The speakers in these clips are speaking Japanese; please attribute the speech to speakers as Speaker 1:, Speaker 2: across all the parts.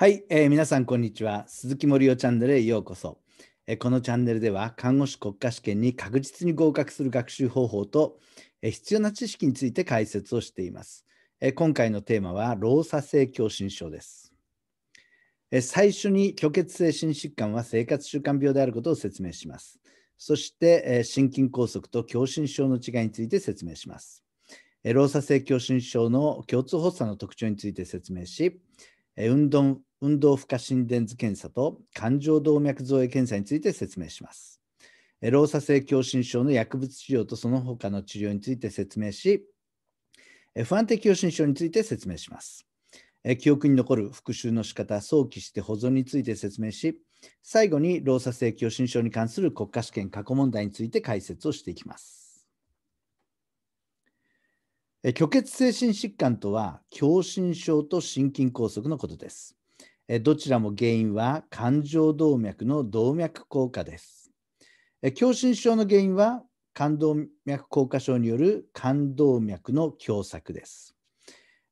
Speaker 1: はい、えー、皆さんこんにちは。鈴木森生チャンネルへようこそ、えー、このチャンネルでは看護師国家試験に確実に合格する学習方法と、えー、必要な知識について解説をしています。えー、今回のテーマは老作性狭心症です。えー、最初に虚血性心疾患は生活習慣病であることを説明します。そして、えー、心筋梗塞と狭心症の違いについて説明します。えー、老作性狭心症の共通発作の特徴について説明し、運動運動負荷心電図検査と感情動脈造影検査について説明します。老作性狭心症の薬物治療とその他の治療について説明し、不安定狭心症について説明します。記憶に残る復習の仕方、早期して保存について説明し、最後に老作性狭心症に関する国家試験過去問題について解説をしていきます。虚血性心疾患とは、狭心症と心筋梗塞のことです。どちらも原因は冠状動脈の動脈硬化です。狭心症の原因は冠動脈硬化症による冠動脈の狭窄です。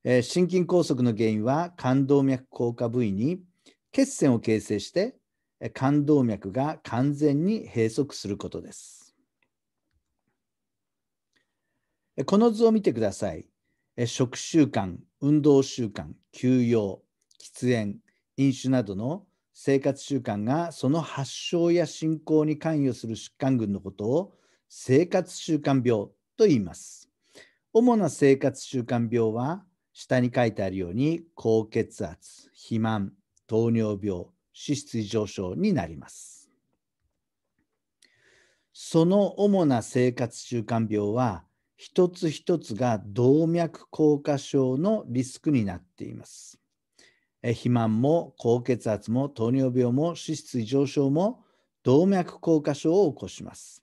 Speaker 1: 心筋梗塞の原因は冠動脈硬化部位に血栓を形成して冠動脈が完全に閉塞することです。この図を見てください。食習慣、運動習慣、休養、喫煙、飲酒などの生活習慣がその発症や進行に関与する疾患群のことを生活習慣病と言います。主な生活習慣病は下に書いてあるように高血圧、肥満、糖尿病、脂質異常症になります。その主な生活習慣病は一つ一つが動脈硬化症のリスクになっています。肥満も高血圧も糖尿病も脂質異常症も動脈硬化症を起こします。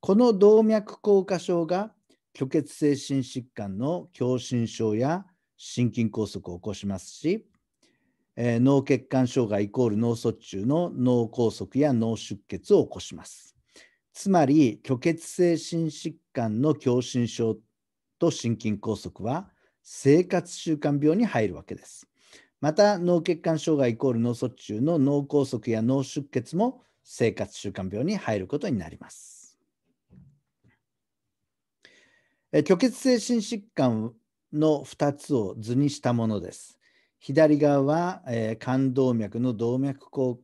Speaker 1: この動脈硬化症が虚血性心疾患の狭心症や心筋梗塞を起こしますし、えー、脳血管障害イコール脳卒中の脳梗塞や脳出血を起こします。つまり虚血性心疾患の狭心症と心筋梗塞は生活習慣病に入るわけです。また脳血管障害イコール脳卒中の脳梗塞や脳出血も生活習慣病に入ることになります。虚血性心疾患の2つを図にしたものです。左側は、え冠動脈の動脈硬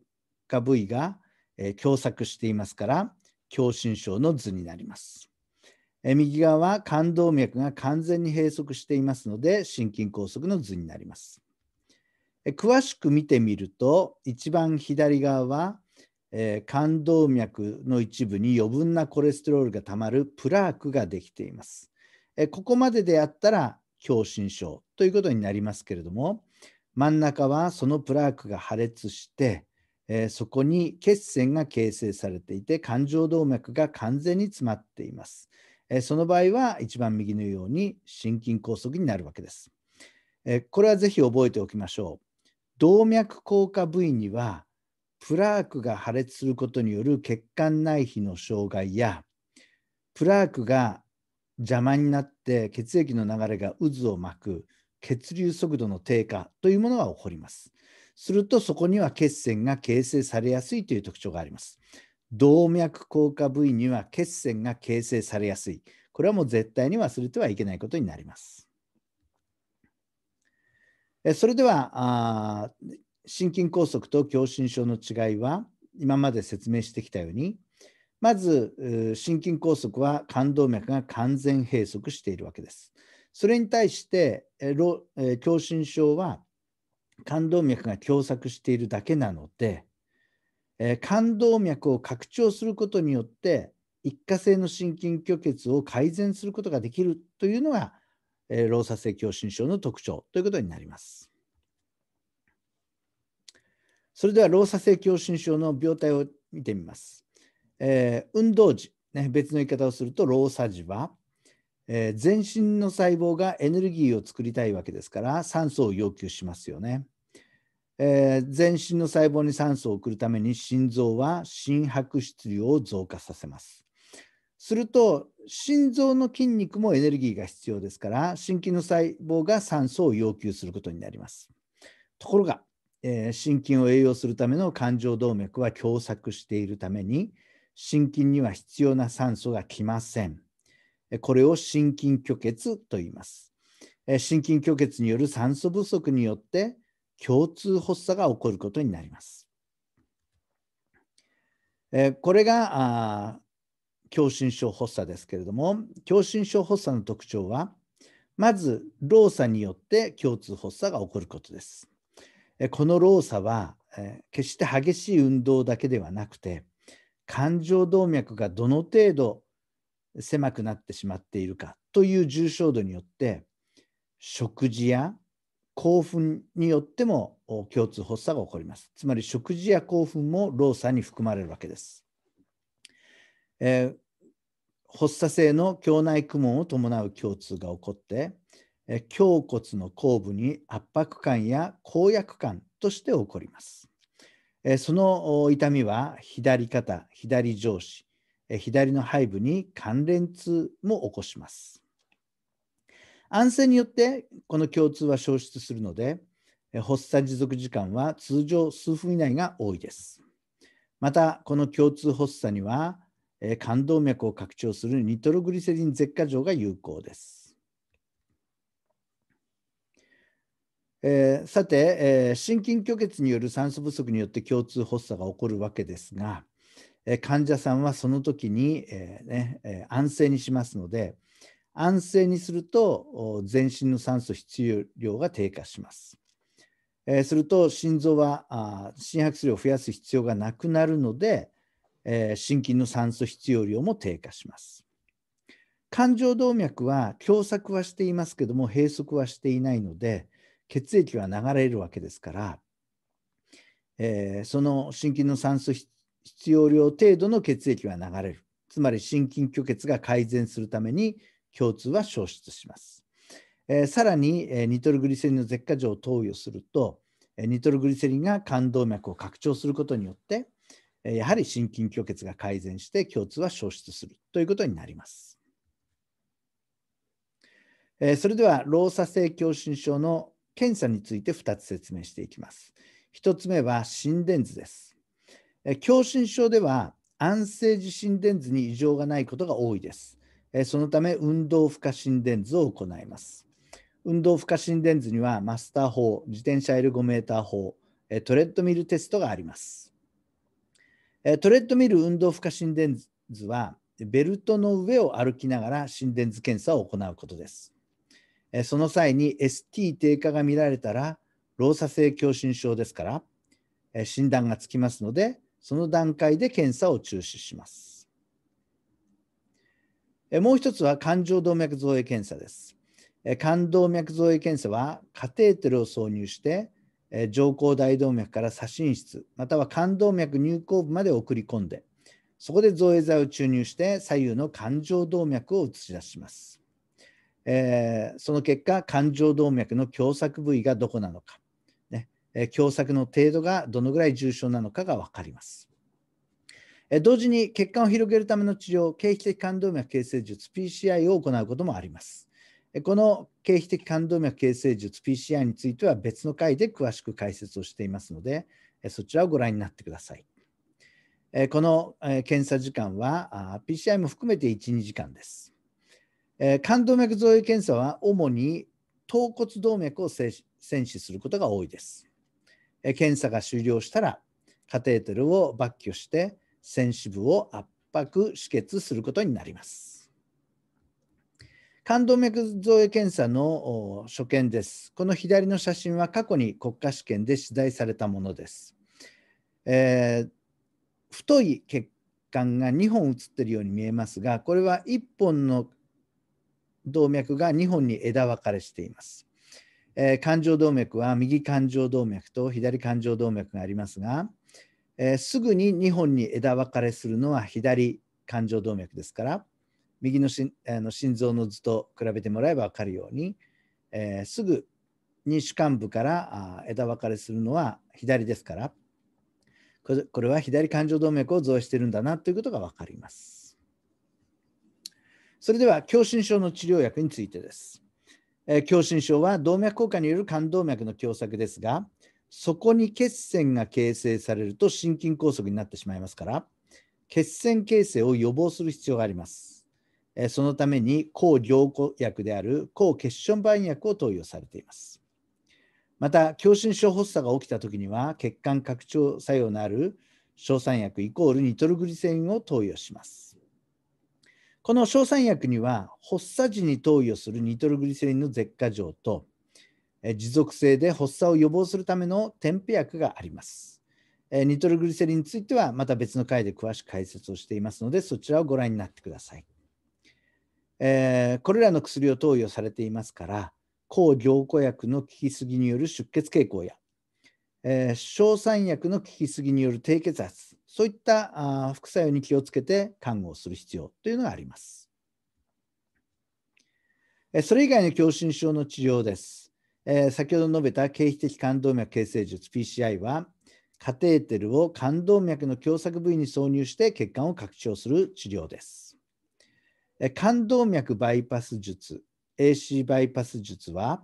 Speaker 1: 化部位が、え狭窄していますから狭心症の図になります。え右側は冠動脈が完全に閉塞していますので心筋梗塞の図になります。詳しく見てみると一番左側は、えー、冠動脈の一部に余分なコレステロールがたまるプラークができています。えー、ここまでであったら狭心症ということになりますけれども真ん中はそのプラークが破裂して、えー、そこに血栓が形成されていて冠状動脈が完全に詰まっています。えその場合は一番右のように心筋梗塞になるわけです。えこれはぜひ覚えておきましょう。動脈硬化部位にはプラークが破裂することによる血管内皮の障害やプラークが邪魔になって血液の流れが渦を巻く血流速度の低下というものが起こります。するとそこには血栓が形成されやすいという特徴があります。動脈硬化部位には血栓が形成されやすい。これはもう絶対に忘れてはいけないことになります。それでは心筋梗塞と狭心症の違いは今まで説明してきたようにまず心筋梗塞は冠動脈が完全閉塞しているわけです。それに対して狭心症は冠動脈が狭窄しているだけなので冠動脈を拡張することによって一過性の心筋虚血を改善することができるというのがえー、老作性狭心症の特徴ということになります。それでは老作性狭心症の病態を見てみます。えー、運動時、ね、別の言い方をすると老作時は、えー、全身の細胞がエネルギーを作りたいわけですから酸素を要求しますよね。えー、全身の細胞に酸素を送るために心臓は心拍質量を増加させます。すると心臓の筋肉もエネルギーが必要ですから心筋の細胞が酸素を要求することになります。ところが、えー、心筋を栄養するための冠状動脈は狭窄しているために心筋には必要な酸素が来ません。これを心筋虚血と言います。心筋虚血による酸素不足によって共通発作が起こることになります。これが狭心症発作ですけれども狭心症発作の特徴はまず老作によって共通発作が起こることです。この老作は決して激しい運動だけではなくて感情動脈がどの程度狭くなってしまっているかという重症度によって食事や興奮によっても共通発作が起こります。つまり食事や興奮も老作に含まれるわけです。えー、発作性の胸内苦悶を伴う胸痛が起こって胸骨の後部に圧迫感や公約感として起こりますその痛みは左肩左上肢左の背部に関連痛も起こします安静によってこの胸痛は消失するので発作持続時間は通常数分以内が多いですまたこの胸痛発作にはえ冠動脈を拡張するニトログリセリン舌下錠が有効です。えー、さて、えー、心筋虚血による酸素不足によって共通発作が起こるわけですが、え患者さんはその時に、えねえ安静にしますので安静にすると全身の酸素必要量が低下します。えすると心臓は心拍数量を増やす必要がなくなるので、え心筋の酸素必要量も低下します。冠状動脈は狭窄はしていますけども閉塞はしていないので血液は流れるわけですから、えー、その心筋の酸素必要量程度の血液は流れるつまり心筋虚血が改善するために胸痛は消失します、えー、さらに、えー、ニトルグリセリンの舌下錠を投与すると、えニトルグリセリンが冠動脈を拡張することによってやはり心筋虚血が改善して胸痛は消失するということになります。それでは、老作性狭心症の検査について2つ説明していきます。1つ目は心電図です。狭心症では安静時心電図に異常がないことが多いです。そのため、運動負荷心電図を行います。運動負荷心電図にはマスター法、自転車エルゴメーター法、トレッドミルテストがあります。えトレッドミル運動負荷心電図は、ベルトの上を歩きながら心電図検査を行うことです。えその際に ST 低下が見られたら、老作性狭心症ですから、え診断がつきますので、その段階で検査を中止します。えもう一つは冠状動脈造影検査です。冠動脈造影検査はカテーテルを挿入してえ上行大動脈から左心室または冠動脈入口部まで送り込んでそこで造影剤を注入して左右の冠状動脈を映し出します、えー、その結果冠状動脈の狭窄部位がどこなのか、ねえ狭窄の程度がどのぐらい重症なのかが分かります、え同時に血管を広げるための治療経皮的冠動脈形成術 PCI を行うこともありますこの経皮的冠動脈形成術 PCI については別の回で詳しく解説をしていますので、そちらをご覧になってください。この検査時間は PCI も含めて1、2時間です。冠動脈造影検査は主に頭骨動脈を戦死することが多いです。検査が終了したらカテーテルを抜去して、線支部を圧迫、止血することになります。冠動脈造影検査の所見です。この左の写真は過去に国家試験で取材されたものです。えー、太い血管が2本写っているように見えますが、これは1本の動脈が2本に枝分かれしています。えー、冠状動脈は右冠状動脈と左冠状動脈がありますが、えー、すぐに2本に枝分かれするのは左冠状動脈ですから、右のしあの心臓の図と比べてもらえば分かるように、えー、すぐに主幹部からあ枝分かれするのは左ですからこれこれは左冠状動脈を増してるんだなということが分かります。それでは狭心症の治療薬についてです。狭、えー、心症は動脈硬化による冠動脈の狭窄ですがそこに血栓が形成されると心筋梗塞になってしまいますから血栓形成を予防する必要があります。そのために抗凝固薬である抗血小板薬を投与されています。また、狭心症発作が起きたときには、血管拡張作用のある硝酸薬イコールニトログリセリンを投与します。この硝酸薬には、発作時に投与するニトログリセリンの舌下錠と、持続性で発作を予防するための添付薬があります。ニトログリセリンについては、また別の回で詳しく解説をしていますので、そちらをご覧になってください。えー、これらの薬を投与されていますから抗凝固薬の効きすぎによる出血傾向や、えー、硝酸薬の効きすぎによる低血圧そういったあ副作用に気をつけて看護をする必要というのがあります。それ以外の狭心症の治療です。えー、先ほど述べた経皮的冠動脈形成術 PCI はカテーテルを冠動脈の狭窄部位に挿入して血管を拡張する治療です。冠動脈バイパス術 AC バイパス術は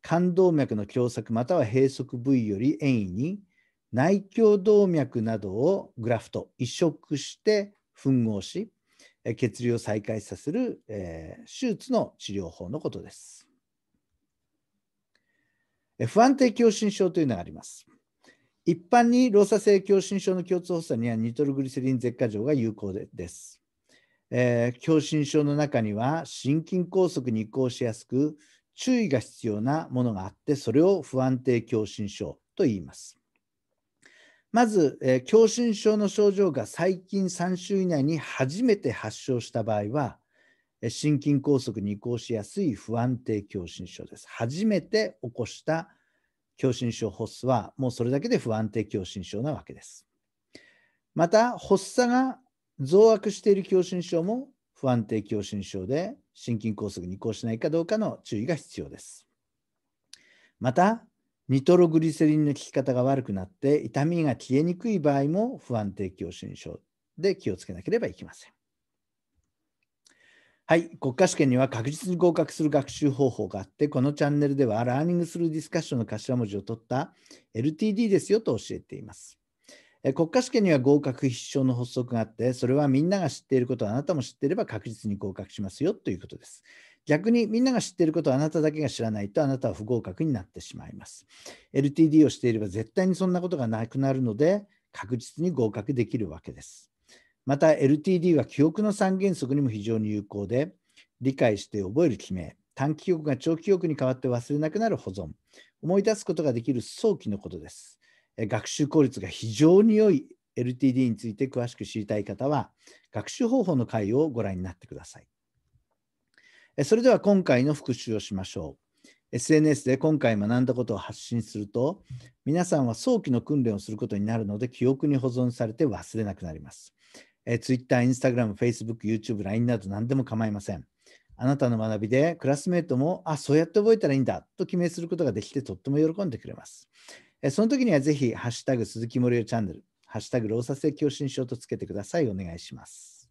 Speaker 1: 冠動脈の狭窄または閉塞部位より遠位に内胸動脈などをグラフト移植して吻合し血流を再開させる、えー、手術の治療法のことです。不安定狭心症というのがあります。一般に老作性狭心症の共通発作にはニトルグリセリン舌下錠が有効です。えー、狭心症の中には心筋梗塞に移行しやすく注意が必要なものがあってそれを不安定狭心症と言いますまず、えー、狭心症の症状が最近3週以内に初めて発症した場合は心筋梗塞に移行しやすい不安定狭心症です初めて起こした狭心症発作はもうそれだけで不安定狭心症なわけですまた発作が増悪している狭心症も不安定狭心症で心筋梗塞に移行しないかどうかの注意が必要です。また、ニトログリセリンの効き方が悪くなって痛みが消えにくい場合も不安定狭心症で気をつけなければいけません。はい、国家試験には確実に合格する学習方法があって、このチャンネルではラーニングするディスカッションの頭文字を取った LTD ですよと教えています。国家試験には合格必勝の発足があって、それはみんなが知っていることをあなたも知っていれば確実に合格しますよということです。逆にみんなが知っていることをあなただけが知らないとあなたは不合格になってしまいます。LTD をしていれば絶対にそんなことがなくなるので確実に合格できるわけです。また LTD は記憶の三原則にも非常に有効で理解して覚える決め、短期記憶が長期記憶に変わって忘れなくなる保存、思い出すことができる早期のことです。学習効率が非常に良い LTD について詳しく知りたい方は、学習方法の回をご覧になってください。それでは今回の復習をしましょう。SNS で今回学んだことを発信すると、皆さんは早期の訓練をすることになるので、記憶に保存されて忘れなくなります。Twitter、Instagram、Facebook、YouTube、LINE など何でも構いません。あなたの学びでクラスメートも、あ、そうやって覚えたらいいんだと決めすることができてとっても喜んでくれます。その時にはぜひ、ハッシュタグ鈴木森生チャンネル、ハッシュタグローサ性狭心症とつけてください。お願いします。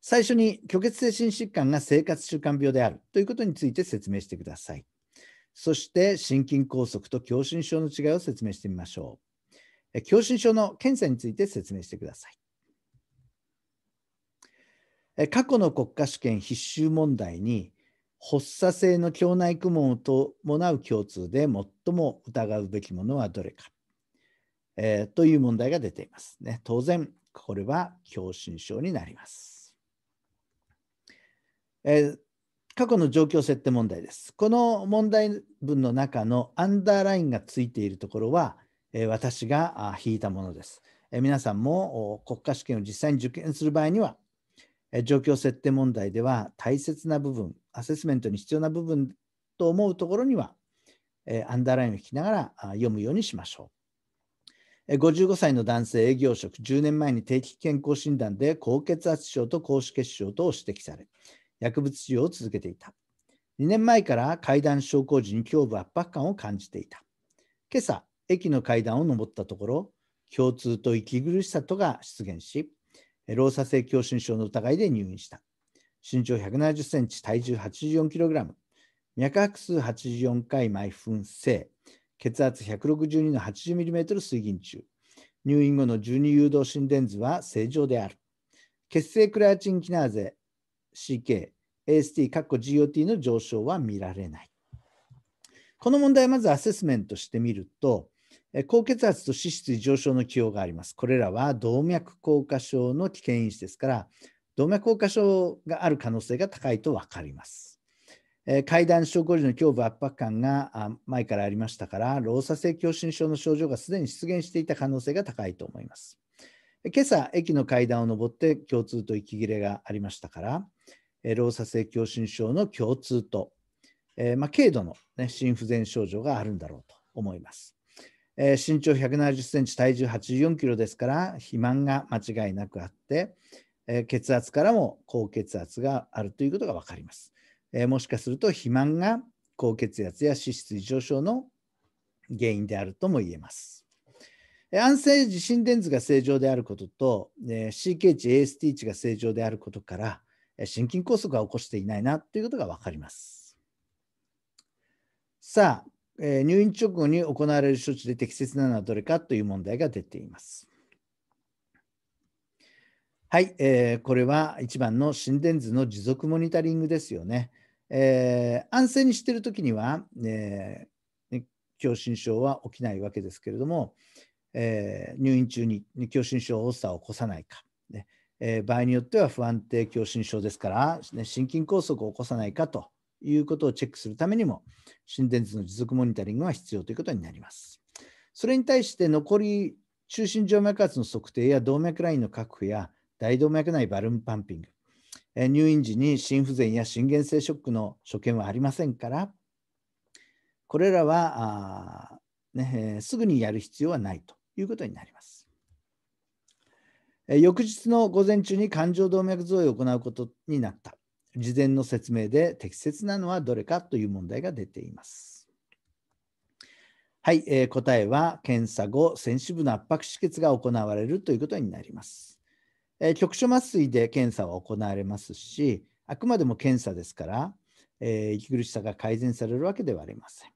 Speaker 1: 最初に、虚血性心疾患が生活習慣病であるということについて説明してください。そして、心筋梗塞と狭心症の違いを説明してみましょう。狭心症の検査について説明してください。過去の国家試験必修問題に発作性の腸内顧問を伴う共通で最も疑うべきものはどれか、えー、という問題が出ていますね。当然、これは狭心症になります。えー、過去の状況設定問題です。この問題文の中のアンダーラインがついているところは、えー、私が引いたものです。え皆さんも国家試験を実際に受験する場合には、状況設定問題では大切な部分、アセスメントに必要な部分と思うところには、アンダーラインを引きながら読むようにしましょう。55歳の男性営業職、10年前に定期健康診断で高血圧症と高脂血症と指摘され、薬物使用を続けていた。2年前から階段昇降時に胸部圧迫感を感じていた。今朝、駅の階段を上ったところ、共通と息苦しさとが出現し、老作性狭心症の疑いで入院した。身長170センチ、体重84キログラム、脈拍数84回毎分正、血圧162の8 0トル水銀中、入院後の12誘導心電図は正常である。血清クレアチンキナーゼ CK、AST、GOT の上昇は見られない。この問題、まずアセスメントしてみると、高血圧と脂質異常症の起用があります。これらは動脈硬化症の危険因子ですから、動脈硬化症がある可能性が高いと分かります。階段症候時の胸部圧迫感が前からありましたから、老作性狭心症の症状がすでに出現していた可能性が高いと思います。今朝、駅の階段を上って共通と息切れがありましたから、老作性狭心症の共通と、えー、まあ、軽度の、ね、心不全症状があるんだろうと思います。えー、身長170センチ、体重84キロですから、肥満が間違いなくあって、えー、血圧からも高血圧があるということが分かります。えー、もしかすると、肥満が高血圧や脂質異常症の原因であるとも言えます。安静時心電図が正常であることと、えー、CK 値、AST 値が正常であることから、心筋梗塞は起こしていないなということが分かります。さあ、え入院直後に行われる処置で適切なのはどれかという問題が出ています。はい、えー、これは1番の心電図の持続モニタリングですよね。えー、安静にしてる時には、えー、狭心症は起きないわけですけれども、えー、入院中に狭心症発作を起こさないか、ねえー、場合によっては不安定狭心症ですから、ね、心筋梗塞を起こさないかということをチェックするためにも、心電図の持続モニタリングが必要ということになります。それに対して残り中心静脈圧の測定や動脈ラインの確保や大動脈内バルーンパンピング、入院時に心不全や心原性ショックの所見はありませんから、これらはね、すぐにやる必要はないということになります。翌日の午前中に冠状動脈造影を行うことになった。事前の説明で適切なのはどれかという問題が出ています。はい、えー、答えは検査後、先死部の圧迫止血が行われるということになります。えー、局所麻酔で検査は行われますし、あくまでも検査ですから、えー、息苦しさが改善されるわけではありません。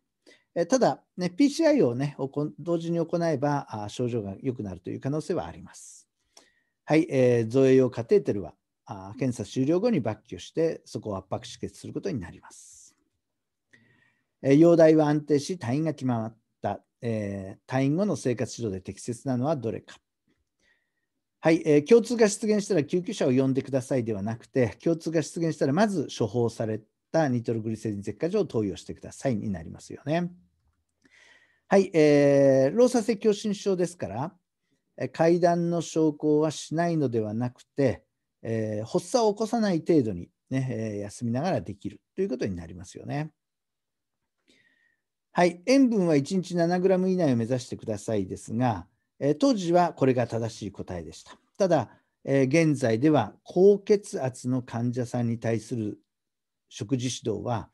Speaker 1: えー、ただ、ね、PCI を、ね、同時に行えばあ症状が良くなるという可能性はあります。はい、えー、造影用カテーテルはあ検査終了後に抜去してそこを圧迫止血することになります。えー、容体は安定し退院が決まった、えー、退院後の生活指導で適切なのはどれか。はい、えー、共通が出現したら救急車を呼んでくださいではなくて共通が出現したらまず処方されたニトログリセリン舌下錠を投与してくださいになりますよね。はい、えー、老作性狭心症ですから階段の症候はしないのではなくてえー、発作を起こさない程度にね、えー、休みながらできるということになりますよね。はい、塩分は1日 7g 以内を目指してくださいですが、えー、当時はこれが正しい答えでした。ただ、え現在では高血圧の患者さんに対する食事指導は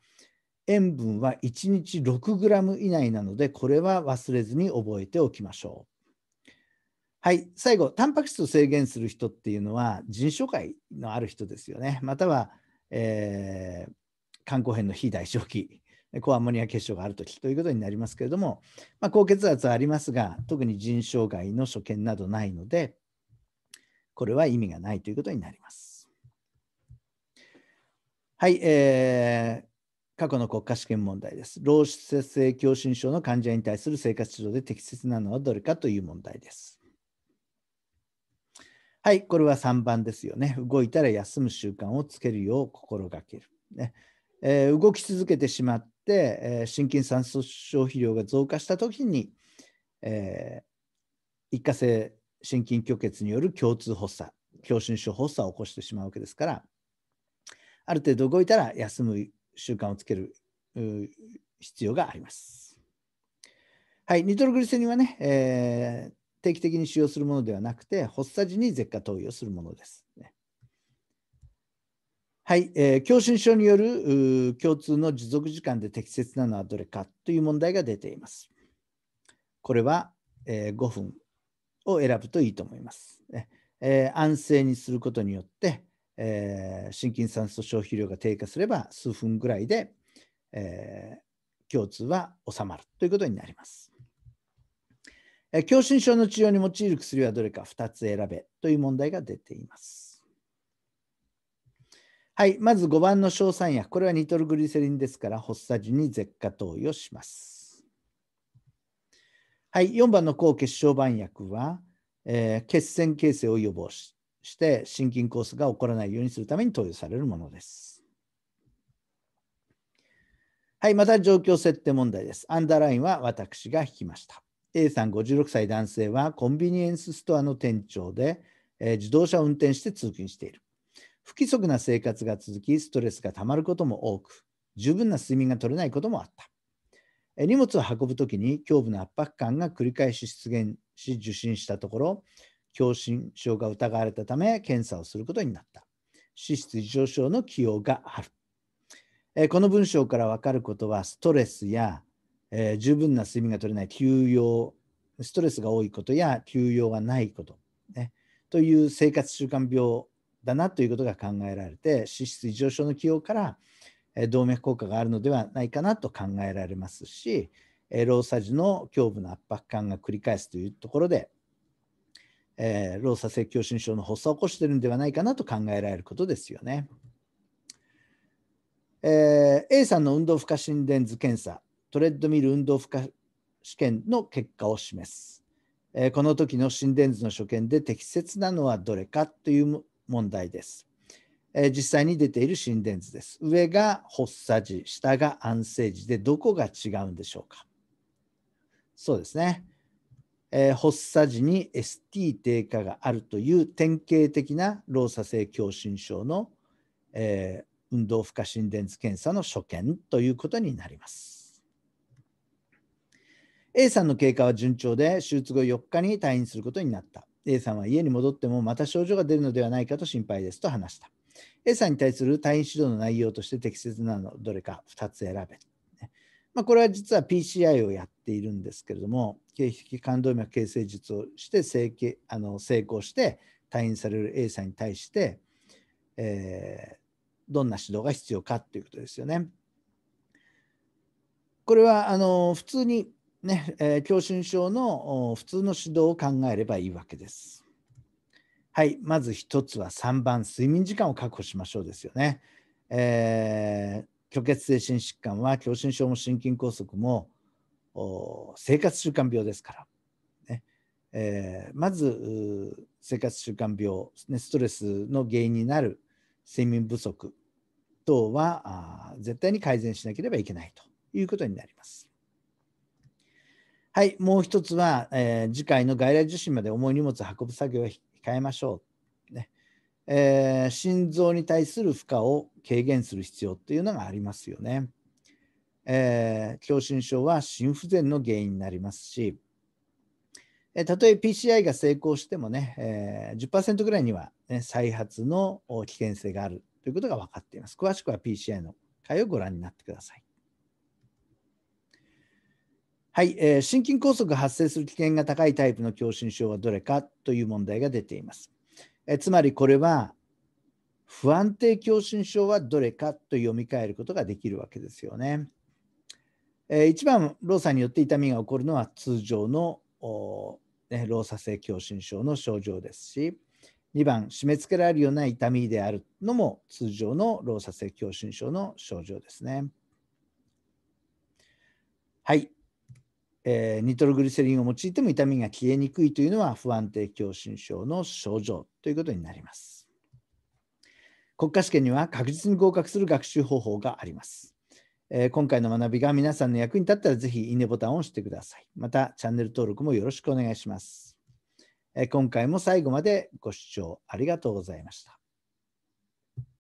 Speaker 1: 塩分は1日 6g 以内なのでこれは忘れずに覚えておきましょう。はい、最後、タンパク質を制限する人っていうのは、人種害のある人ですよね、または、えー、肝硬変の非代償期、高アンモニア結晶があるときということになりますけれども、まあ、高血圧はありますが、特に腎障害の所見などないので、これは意味がないということになります。はい、えー、過去の国家試験問題です。老施性狭心症の患者に対する生活指導で適切なのはどれかという問題です。はい、これは3番ですよね。動いたら休む習慣をつけるよう心がける。ねえー、動き続けてしまって、えー、心筋酸素消費量が増加した時に、えー、一過性心筋虚血による共通発作狭心症発作を起こしてしまうわけですからある程度動いたら休む習慣をつける必要があります。はい、ニトログリセリンはね、えー定期的に使用するものではなくて、発作時に舌下投与するものです、ね。はい、えー、狭心症による共通の持続時間で適切なのはどれかという問題が出ています。これは、えー、5分を選ぶといいと思います。えー、安静にすることによって、えー、心筋酸素消費量が低下すれば数分ぐらいで、えー、共通は収まるということになります。狭心症の治療に用いる薬はどれか2つ選べという問題が出ています。はい、まず5番の硝酸薬。これはニトルグリセリンですから、発作時に舌下投与します。はい、4番の抗血小板薬は、えー、血栓形成を予防しして心筋梗塞が起こらないようにするために投与されるものです。はい、また状況設定問題です。アンダーラインは私が引きました。A さん56歳男性はコンビニエンスストアの店長で、えー、自動車を運転して通勤している。不規則な生活が続き、ストレスがたまることも多く、十分な睡眠が取れないこともあった。えー、荷物を運ぶときに胸部の圧迫感が繰り返し出現し、受診したところ、狭心症が疑われたため、検査をすることになった。脂質異常症の起用がある。えー、この文章からわかることは、ストレスやえー、十分な睡眠が取れない休養、ストレスが多いことや休養がないこと、ね、という生活習慣病だなということが考えられて、脂質異常症の起用から、えー、動脈硬化があるのではないかなと考えられますし、えー、老作時の胸部の圧迫感が繰り返すというところで、えー、老作性狭心症の発作を起こしているのではないかなと考えられることですよね。えー、A さんの運動負荷心電図検査トレッドミル運動負荷試験の結果を示す。えこの時の心電図の所見で適切なのはどれかという問題です。え実際に出ている心電図です。上が発作時、下が安静時でどこが違うんでしょうか。そうですね。え発作時に ST 低下があるという典型的な老作性狭心症の、え運動負荷心電図検査の所見ということになります。A さんの経過は順調で、手術後4日に退院することになった。A さんは家に戻ってもまた症状が出るのではないかと心配ですと話した。A さんに対する退院指導の内容として適切なのどれか2つ選べ。まあ、これは実は PCI をやっているんですけれども、経皮冠動脈形成術をして成あの成功して退院される A さんに対して、えー、どんな指導が必要かということですよね。これはあの普通にね、えー、教症の普通の指導を考えればいいわけです。はい、まず1つは3番、睡眠時間を確保しましょうですよね。えー、虚血性心疾患は狭心症も心筋梗塞も生活習慣病ですから、ねえー、まず生活習慣病、ね、ストレスの原因になる睡眠不足等は絶対に改善しなければいけないということになります。はい、もう一つは、えー、次回の外来受診まで重い荷物を運ぶ作業は控えましょう、ねえー、心臓に対する負荷を軽減する必要っていうのがありますよね。えー、狭心症は心不全の原因になりますし、えたとえ PCI が成功してもね、え10%ぐらいには、ね、再発の危険性があるということが分かっています。詳しくは PCI の回をご覧になってください。はい、えー、心筋梗塞が発生する危険が高いタイプの狭心症はどれかという問題が出ています。えー、つまりこれは不安定狭心症はどれかと読み替えることができるわけですよね。えー、一番老作によって痛みが起こるのは通常の、ね、老作性狭心症の症状ですし2番締め付けられるような痛みであるのも通常の老作性狭心症の症状ですね。はい、えー、ニトログリセリンを用いても痛みが消えにくいというのは不安定狭心症の症状ということになります。国家試験には確実に合格する学習方法があります。えー、今回の学びが皆さんの役に立ったらぜひいいねボタンを押してください。またチャンネル登録もよろしくお願いします。えー、今回も最後までご視聴ありがとうございました。